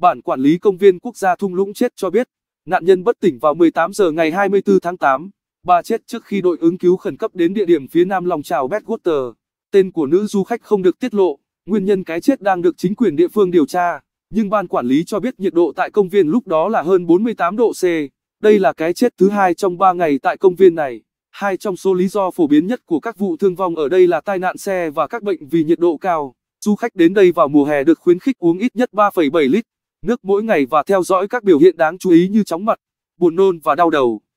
Bản quản lý công viên quốc gia Thung Lũng Chết cho biết, nạn nhân bất tỉnh vào 18 giờ ngày 24 tháng 8. Bà chết trước khi đội ứng cứu khẩn cấp đến địa điểm phía nam lòng trào Badwater. Tên của nữ du khách không được tiết lộ, nguyên nhân cái chết đang được chính quyền địa phương điều tra. Nhưng ban quản lý cho biết nhiệt độ tại công viên lúc đó là hơn 48 độ C. Đây là cái chết thứ hai trong 3 ngày tại công viên này. Hai trong số lý do phổ biến nhất của các vụ thương vong ở đây là tai nạn xe và các bệnh vì nhiệt độ cao. Du khách đến đây vào mùa hè được khuyến khích uống ít nhất 3,7 lít nước mỗi ngày và theo dõi các biểu hiện đáng chú ý như chóng mặt, buồn nôn và đau đầu.